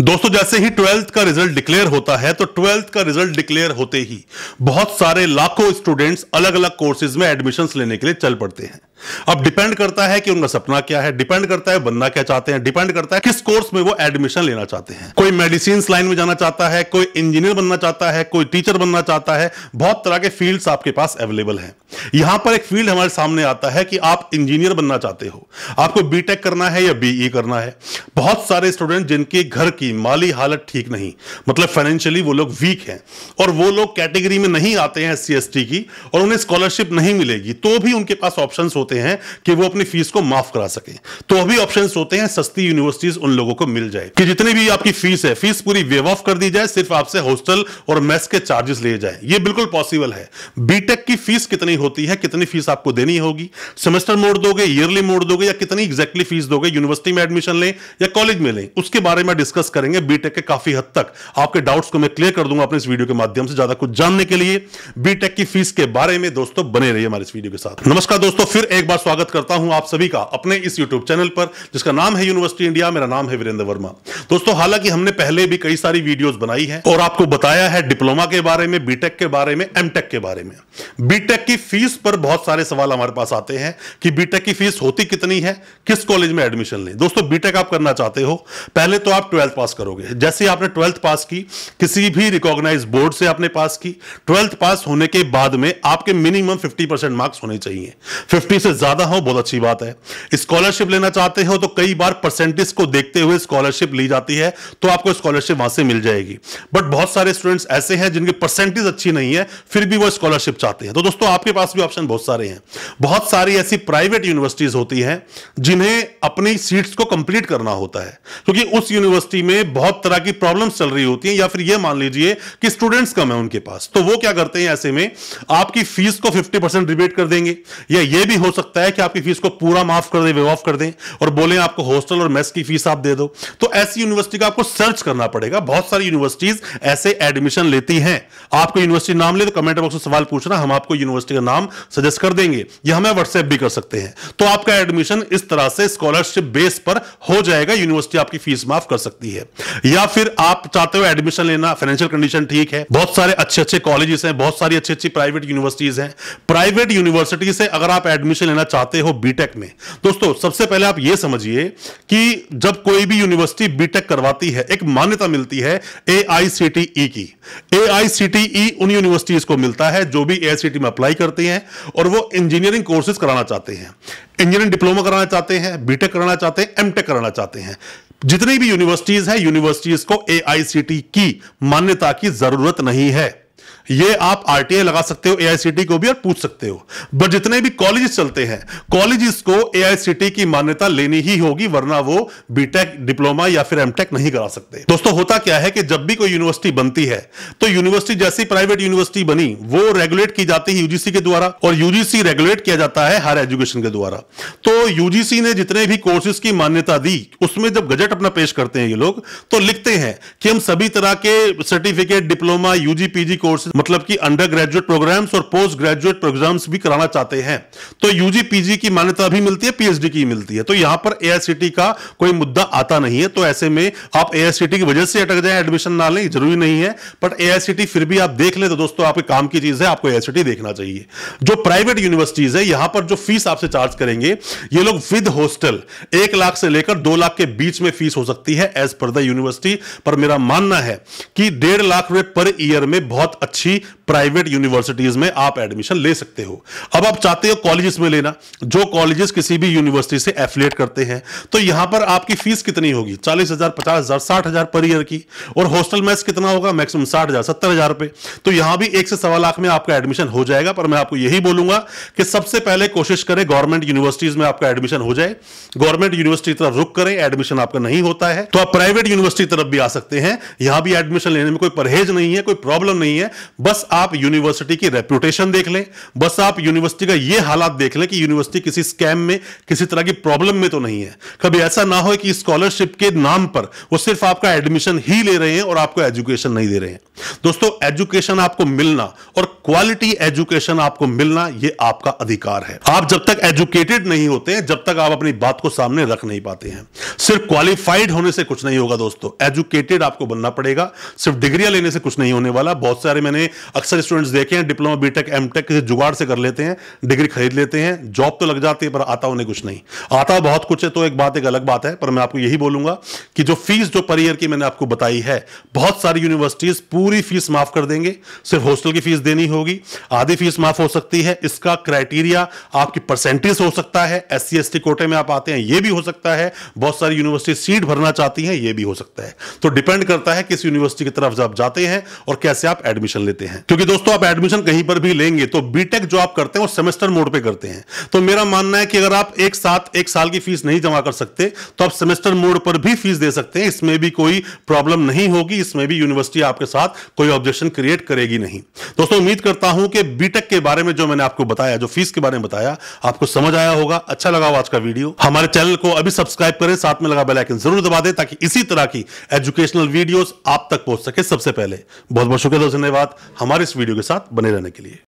दोस्तों जैसे ही ट्वेल्थ का रिजल्ट डिक्लेयर होता है तो ट्वेल्थ का रिजल्ट डिक्लेयर होते ही बहुत सारे लाखों स्टूडेंट्स अलग अलग कोर्सेज में एडमिशंस लेने के लिए चल पड़ते हैं अब डिपेंड करता है कि उनका सपना क्या है डिपेंड करता है बनना क्या चाहते हैं डिपेंड करता है किस कोर्स में वो एडमिशन लेना चाहते हैं कोई मेडिसिन लाइन में जाना चाहता है कोई इंजीनियर बनना चाहता है कोई टीचर बनना चाहता है बहुत तरह के फील्ड आपके पास अवेलेबल है यहां पर एक फील्ड हमारे सामने आता है कि आप इंजीनियर बनना चाहते हो आपको बीटेक करना है या बीई करना है बहुत सारे स्टूडेंट जिनके घर की माली हालत ठीक नहीं मतलब फाइनेंशियली वो लोग वीक हैं और वो लोग कैटेगरी में नहीं आते हैं एस की और उन्हें स्कॉलरशिप नहीं मिलेगी तो भी उनके पास ऑप्शन होते होते हैं कि वो अपनी फीस को माफ करा सके तो अभी ऑप्शन होते हैं सस्ती यूनिवर्सिटीज उन लोगों को मिल जाए कि जितनी भी आपकी फीस है फीस पूरी वेव ऑफ कर दी जाए सिर्फ आपसे हॉस्टल और मेस के चार्जेस लिए जाए ये बिल्कुल पॉसिबल है बीटेक की फीस कितनी होती है कितनी फीस आपको देनी होगी सेमेस्टर मोड दोगे ईयरली मोड दोगे या कितनी एग्जैक्टली फीस दोगे यूनिवर्सिटी में एडमिशन लें या कॉलेज में लें उसके बारे में डिस्कस करेंगे बीटेक के काफी हद तक आपके डाउट्स को मैं क्लियर कर दूंगा अपने इस वीडियो के माध्यम से ज्यादा कुछ जानने के लिए बीटेक की फीस के बारे में दोस्तों बने रहिए हमारे इस वीडियो के साथ नमस्कार दोस्तों फिर एक एक बार स्वागत करता हूं आप सभी का अपने इस YouTube चैनल पर जिसका नाम है यूनिवर्सिटी इंडिया मेरा नाम है वीरेंद्र वर्मा दोस्तों हालांकि हमने पहले भी कई सारी वीडियोस बनाई है और आपको बताया है डिप्लोमा के बारे में बीटेक के बारे में एमटेक के बारे में बीटेक की फीस पर बहुत सारे सवाल हमारे पास आते हैं कि बीटेक की फीस होती कितनी है किस कॉलेज में एडमिशन लें दोस्तों बीटेक आप करना चाहते हो पहले तो आप ट्वेल्थ पास करोगे जैसे आपने ट्वेल्थ पास की किसी भी रिकॉग्नाइज बोर्ड से आपने पास की ट्वेल्थ पास होने के बाद में आपके मिनिमम फिफ्टी मार्क्स होने चाहिए फिफ्टी से ज्यादा हो बहुत अच्छी बात है स्कॉलरशिप लेना चाहते हो तो कई बार परसेंटेज को देखते हुए स्कॉलरशिप ली जाती है तो आपको स्कॉलरशिप वहां से मिल जाएगी बट बहुत सारे स्टूडेंट्स ऐसे हैं जिनकी परसेंटेज अच्छी नहीं है फिर भी वो स्कॉलरशिप चाहते हैं तो दोस्तों आपके पास भी ऑप्शन बहुत सारे हैं बहुत सारी ऐसी प्राइवेट यूनिवर्सिटीज होती हैं जिन्हें अपनी सीट्स को कंप्लीट करना होता है क्योंकि उस यूनिवर्सिटी में बहुत तरह की प्रॉब्लम्स चल रही होती हैं या फिर यह मान लीजिए कि स्टूडेंट्स कम है उनके पास तो वो क्या करते हैं ऐसे में आपकी फीस को 50 परसेंट रिबेट कर देंगे या ये भी हो सकता सकता है कि आपकी फीस को पूरा माफ कर दें वे ऑफ कर दें और बोले आपको हॉस्टल और मेस की फीस आप दे दो तो ऐसी यूनिवर्सिटी का आपको सर्च करना पड़ेगा बहुत सारी यूनिवर्सिटीज ऐसे एडमिशन लेती हैं आपको यूनिवर्सिटी नाम ले तो कमेंट बॉक्स में सवाल पूछना हम आपको यूनिवर्सिटी का नाम सजेस्ट कर देंगे या हमें व्हाट्सएप भी कर सकते हैं तो आपका एडमिशन इस तरह से स्कॉलरशिप बेस पर हो जाएगा यूनिवर्सिटी आपकी फीस माफ कर सकती है या फिर आप चाहते हो एडमिशन लेना फाइनेंशियल कंडीशन ठीक है बहुत सारे अच्छे अच्छे कॉलेजेस हैं बहुत सारी अच्छी अच्छी प्राइवेट यूनिवर्सिटीज हैं प्राइवेट यूनिवर्सिटी से अगर आप एडमिशन एडमिशन लेना चाहते हो बीटेक में दोस्तों सबसे पहले आप यह समझिए कि जब कोई भी यूनिवर्सिटी बीटेक करवाती है एक मान्यता मिलती है ए e की ए e उन यूनिवर्सिटीज को मिलता है जो भी ए में अप्लाई करती हैं और वो इंजीनियरिंग कोर्सेज कराना चाहते हैं इंजीनियरिंग डिप्लोमा कराना चाहते हैं बीटेक कराना चाहते हैं एमटेक कराना चाहते हैं जितनी भी यूनिवर्सिटीज है यूनिवर्सिटीज को एआईसीटी e की मान्यता की जरूरत नहीं है ये आप आरटीआई लगा सकते हो एआईसीटी को भी और पूछ सकते हो बट जितने भी कॉलेज चलते हैं कॉलेजेस को एआईसीटी की मान्यता लेनी ही होगी वरना वो बीटेक डिप्लोमा या फिर एमटेक नहीं करा सकते दोस्तों होता क्या है कि जब भी कोई यूनिवर्सिटी बनती है तो यूनिवर्सिटी जैसी प्राइवेट यूनिवर्सिटी बनी वो रेगुलेट की जाती है यूजीसी के द्वारा और यूजीसी रेगुलेट किया जाता है हायर एजुकेशन के द्वारा तो यूजीसी ने जितने भी कोर्सेज की मान्यता दी उसमें जब गजट अपना पेश करते हैं ये लोग तो लिखते हैं कि हम सभी तरह के certificate diploma UG PG courses मतलब कि अंडर ग्रेजुएट प्रोग्राम्स और पोस्ट ग्रेजुएट प्रोग्राम्स भी कराना चाहते हैं तो यूजी पीजी की मान्यता भी मिलती है पीएचडी की मिलती है तो यहां पर ए का कोई मुद्दा आता नहीं है तो ऐसे में आप ए की वजह से अटक जाए एडमिशन ना लें जरूरी नहीं है बट ए फिर भी आप देख लें तो दोस्तों आपके काम की चीज है आपको एआईसीटी देखना चाहिए जो प्राइवेट यूनिवर्सिटीज है यहां पर जो फीस आपसे चार्ज करेंगे ये लोग विद हॉस्टल एक लाख से लेकर दो लाख के बीच में फीस हो सकती है एज पर द यूनिवर्सिटी पर मेरा मानना है कि डेढ़ लाख रुपए पर ईयर में बहुत अच्छी अच्छी प्राइवेट यूनिवर्सिटीज में आप एडमिशन ले सकते हो अब आप चाहते हो कॉलेजेस में लेना जो कॉलेजेस किसी भी यूनिवर्सिटी से एफिलेट करते हैं तो यहां पर आपकी फीस कितनी होगी चालीस हजार पचास हजार साठ हजार पर ईयर की और हॉस्टल मैच कितना होगा मैक्सिमम साठ हजार सत्तर हजार रुपए तो यहां भी एक से सवा लाख में आपका एडमिशन हो जाएगा पर मैं आपको यही बोलूंगा कि सबसे पहले कोशिश करें गवर्नमेंट यूनिवर्सिटीज में आपका एडमिशन हो जाए गवर्नमेंट यूनिवर्सिटी तरफ रुक करें एडमिशन आपका नहीं होता है तो आप प्राइवेट यूनिवर्सिटी तरफ भी आ सकते हैं यहां भी एडमिशन लेने में कोई परहेज नहीं है कोई प्रॉब्लम नहीं है बस आप यूनिवर्सिटी की रेपुटेशन देख लें बस आप यूनिवर्सिटी का यह हालात देख लें कि यूनिवर्सिटी किसी स्कैम में किसी तरह की प्रॉब्लम में तो नहीं है कभी ऐसा ना हो कि स्कॉलरशिप के नाम पर वो सिर्फ आपका एडमिशन ही ले रहे हैं और आपको एजुकेशन नहीं दे रहे हैं दोस्तों एजुकेशन आपको मिलना और क्वालिटी एजुकेशन आपको मिलना यह आपका अधिकार है आप जब तक एजुकेटेड नहीं होते हैं जब तक आप अपनी बात को सामने रख नहीं पाते हैं सिर्फ क्वालिफाइड होने से कुछ नहीं होगा दोस्तों एजुकेटेड आपको बनना पड़ेगा सिर्फ डिग्रियां लेने से कुछ नहीं होने वाला बहुत सारे मैंने हमने अक्सर स्टूडेंट्स देखे हैं डिप्लोमा बीटेक एमटेक किसी जुगाड़ से कर लेते हैं डिग्री खरीद लेते हैं जॉब तो लग जाती है पर आता उन्हें कुछ नहीं आता बहुत कुछ है तो एक बात एक अलग बात है पर मैं आपको यही बोलूंगा कि जो फीस जो पर ईयर की मैंने आपको बताई है बहुत सारी यूनिवर्सिटीज पूरी फीस माफ कर देंगे सिर्फ हॉस्टल की फीस देनी होगी आधी फीस माफ हो सकती है इसका क्राइटेरिया आपकी परसेंटेज हो सकता है एस सी कोटे में आप आते हैं यह भी हो सकता है बहुत सारी यूनिवर्सिटी सीट भरना चाहती हैं यह भी हो सकता है तो डिपेंड करता है किस यूनिवर्सिटी की तरफ आप जाते हैं और कैसे आप एडमिशन ले लेते हैं क्योंकि दोस्तों आप एडमिशन कहीं पर भी लेंगे तो बीटेक जो आप करते हैं वो सेमेस्टर मोड पे करते हैं तो मेरा मानना है कि अगर आप एक साथ एक साल की फीस नहीं जमा कर सकते तो आप सेमेस्टर मोड पर भी फीस दे सकते हैं इसमें भी कोई प्रॉब्लम नहीं होगी इसमें भी यूनिवर्सिटी आपके साथ कोई ऑब्जेक्शन क्रिएट करेगी नहीं दोस्तों उम्मीद करता हूं कि बीटेक के बारे में जो मैंने आपको बताया जो फीस के बारे में बताया आपको समझ आया होगा अच्छा लगा आज का वीडियो हमारे चैनल को अभी सब्सक्राइब करें साथ में लगा बेलाइकन जरूर दबा दें ताकि इसी तरह की एजुकेशनल वीडियोस आप तक पहुंच सके सबसे पहले बहुत बहुत शुक्रिया धन्यवाद हमारे इस वीडियो के साथ बने रहने के लिए